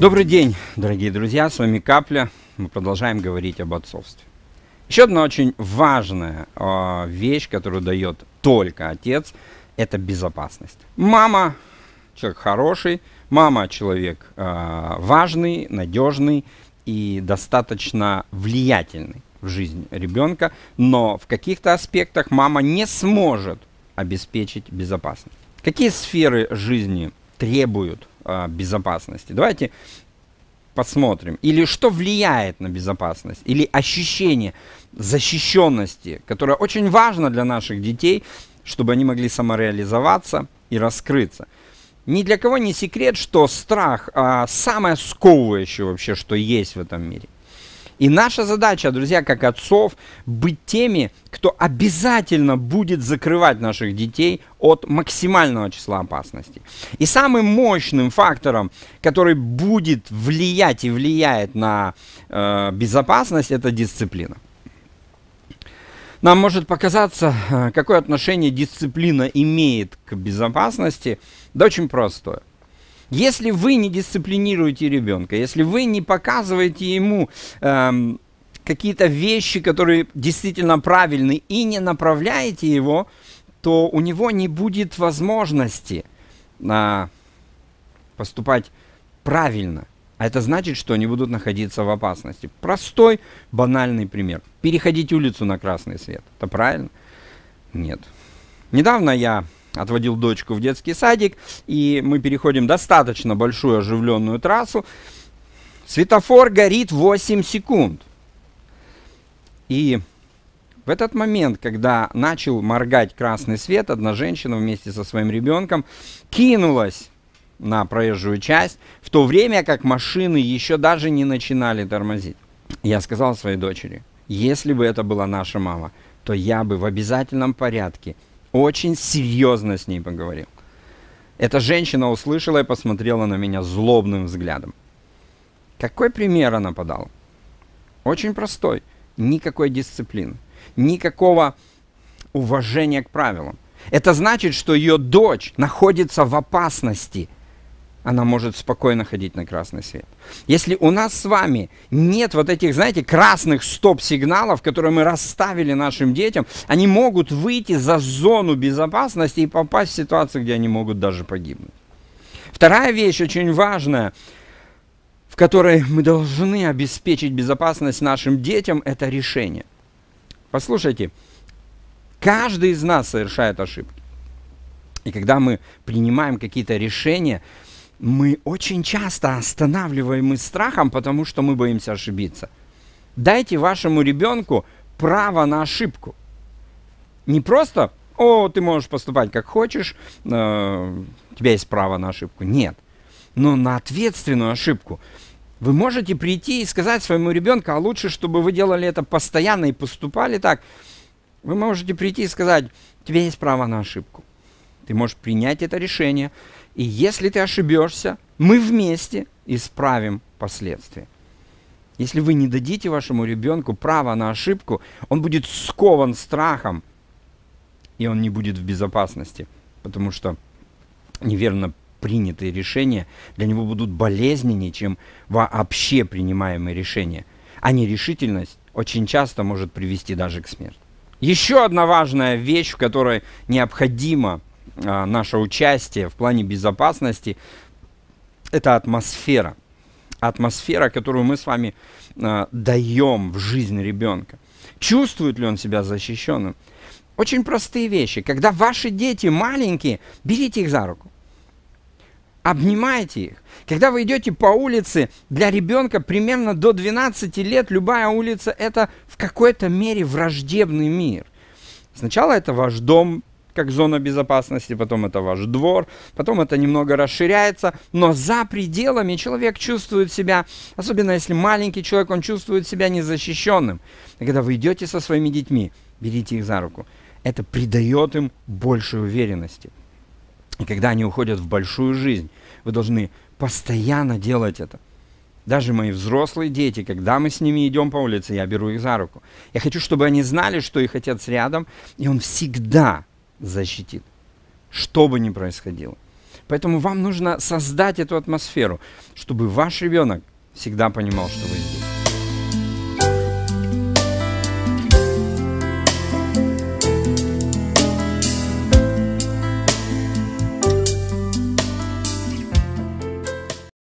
Добрый день, дорогие друзья, с вами Капля. Мы продолжаем говорить об отцовстве. Еще одна очень важная э, вещь, которую дает только отец, это безопасность. Мама человек хороший, мама человек э, важный, надежный и достаточно влиятельный в жизнь ребенка, но в каких-то аспектах мама не сможет обеспечить безопасность. Какие сферы жизни требуют безопасности. Давайте посмотрим. Или что влияет на безопасность, или ощущение защищенности, которое очень важно для наших детей, чтобы они могли самореализоваться и раскрыться. Ни для кого не секрет, что страх а, самое сковывающее вообще, что есть в этом мире. И наша задача, друзья, как отцов, быть теми, кто обязательно будет закрывать наших детей от максимального числа опасностей. И самым мощным фактором, который будет влиять и влияет на э, безопасность, это дисциплина. Нам может показаться, э, какое отношение дисциплина имеет к безопасности. Да очень простое. Если вы не дисциплинируете ребенка, если вы не показываете ему... Эм, какие-то вещи, которые действительно правильны, и не направляете его, то у него не будет возможности а, поступать правильно. А это значит, что они будут находиться в опасности. Простой, банальный пример. Переходить улицу на красный свет. Это правильно? Нет. Недавно я отводил дочку в детский садик, и мы переходим достаточно большую оживленную трассу. Светофор горит 8 секунд. И в этот момент, когда начал моргать красный свет, одна женщина вместе со своим ребенком кинулась на проезжую часть, в то время как машины еще даже не начинали тормозить. Я сказал своей дочери, если бы это была наша мама, то я бы в обязательном порядке очень серьезно с ней поговорил. Эта женщина услышала и посмотрела на меня злобным взглядом. Какой пример она подала? Очень простой. Никакой дисциплины. Никакого уважения к правилам. Это значит, что ее дочь находится в опасности – она может спокойно ходить на красный свет. Если у нас с вами нет вот этих, знаете, красных стоп-сигналов, которые мы расставили нашим детям, они могут выйти за зону безопасности и попасть в ситуацию, где они могут даже погибнуть. Вторая вещь очень важная, в которой мы должны обеспечить безопасность нашим детям, это решение. Послушайте, каждый из нас совершает ошибки. И когда мы принимаем какие-то решения, мы очень часто останавливаемы страхом, потому что мы боимся ошибиться. Дайте вашему ребенку право на ошибку. Не просто, о, ты можешь поступать как хочешь, э, у тебя есть право на ошибку. Нет. Но на ответственную ошибку. Вы можете прийти и сказать своему ребенку, а лучше, чтобы вы делали это постоянно и поступали так. Вы можете прийти и сказать, у тебя есть право на ошибку. Ты можешь принять это решение. И если ты ошибешься, мы вместе исправим последствия. Если вы не дадите вашему ребенку право на ошибку, он будет скован страхом, и он не будет в безопасности, потому что неверно принятые решения для него будут болезненнее, чем вообще принимаемые решения. А нерешительность очень часто может привести даже к смерти. Еще одна важная вещь, в которой необходимо а, наше участие в плане безопасности – это атмосфера. Атмосфера, которую мы с вами а, даем в жизнь ребенка. Чувствует ли он себя защищенным? Очень простые вещи. Когда ваши дети маленькие, берите их за руку. Обнимайте их. Когда вы идете по улице, для ребенка примерно до 12 лет любая улица – это в какой-то мере враждебный мир. Сначала это ваш дом, как зона безопасности, потом это ваш двор, потом это немного расширяется, но за пределами человек чувствует себя, особенно если маленький человек, он чувствует себя незащищенным. И когда вы идете со своими детьми, берите их за руку. Это придает им больше уверенности. И когда они уходят в большую жизнь, вы должны постоянно делать это. Даже мои взрослые дети, когда мы с ними идем по улице, я беру их за руку. Я хочу, чтобы они знали, что их отец рядом, и он всегда защитит, что бы ни происходило. Поэтому вам нужно создать эту атмосферу, чтобы ваш ребенок всегда понимал, что вы здесь.